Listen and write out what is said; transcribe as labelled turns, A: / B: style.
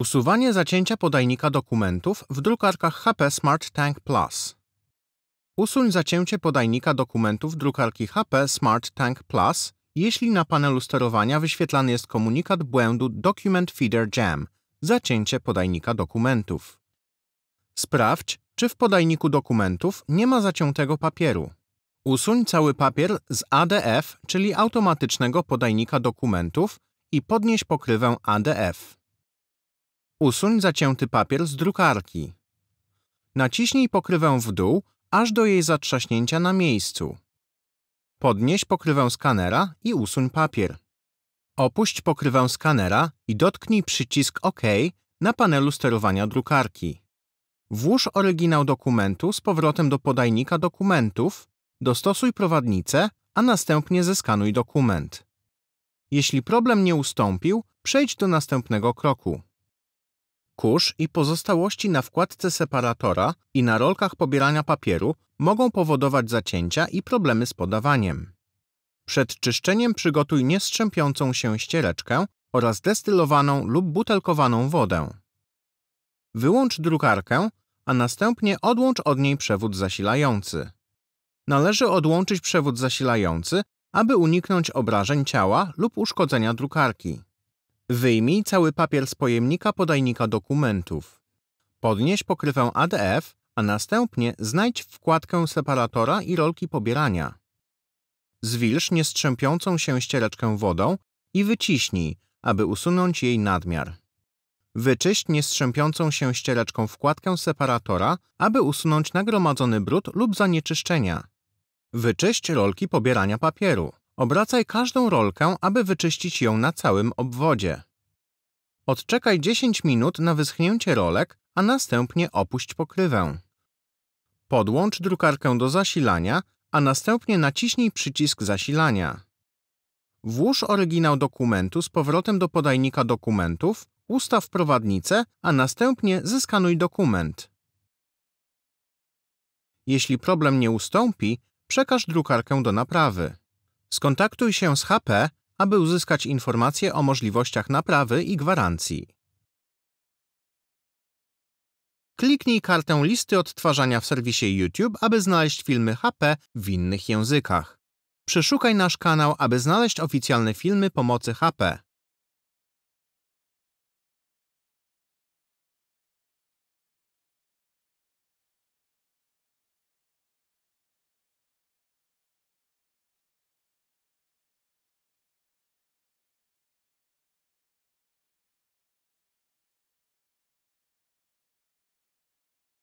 A: Usuwanie zacięcia podajnika dokumentów w drukarkach HP Smart Tank Plus. Usuń zacięcie podajnika dokumentów drukarki HP Smart Tank Plus, jeśli na panelu sterowania wyświetlany jest komunikat błędu Document Feeder Jam – zacięcie podajnika dokumentów. Sprawdź, czy w podajniku dokumentów nie ma zaciętego papieru. Usuń cały papier z ADF, czyli automatycznego podajnika dokumentów i podnieś pokrywę ADF. Usuń zacięty papier z drukarki. Naciśnij pokrywę w dół, aż do jej zatrzaśnięcia na miejscu. Podnieś pokrywę skanera i usuń papier. Opuść pokrywę skanera i dotknij przycisk OK na panelu sterowania drukarki. Włóż oryginał dokumentu z powrotem do podajnika dokumentów, dostosuj prowadnicę, a następnie zeskanuj dokument. Jeśli problem nie ustąpił, przejdź do następnego kroku kurz i pozostałości na wkładce separatora i na rolkach pobierania papieru mogą powodować zacięcia i problemy z podawaniem. Przed czyszczeniem przygotuj niestrzępiącą się ściereczkę oraz destylowaną lub butelkowaną wodę. Wyłącz drukarkę, a następnie odłącz od niej przewód zasilający. Należy odłączyć przewód zasilający, aby uniknąć obrażeń ciała lub uszkodzenia drukarki. Wyjmij cały papier z pojemnika podajnika dokumentów. Podnieś pokrywę ADF, a następnie znajdź wkładkę separatora i rolki pobierania. Zwilż niestrzępiącą się ściereczkę wodą i wyciśnij, aby usunąć jej nadmiar. Wyczyść niestrzępiącą się ściereczką wkładkę separatora, aby usunąć nagromadzony brud lub zanieczyszczenia. Wyczyść rolki pobierania papieru. Obracaj każdą rolkę, aby wyczyścić ją na całym obwodzie. Odczekaj 10 minut na wyschnięcie rolek, a następnie opuść pokrywę. Podłącz drukarkę do zasilania, a następnie naciśnij przycisk zasilania. Włóż oryginał dokumentu z powrotem do podajnika dokumentów, ustaw prowadnicę, a następnie zeskanuj dokument. Jeśli problem nie ustąpi, przekaż drukarkę do naprawy. Skontaktuj się z HP, aby uzyskać informacje o możliwościach naprawy i gwarancji. Kliknij kartę listy odtwarzania w serwisie YouTube, aby znaleźć filmy HP w innych językach. Przeszukaj nasz kanał, aby znaleźć oficjalne filmy pomocy HP.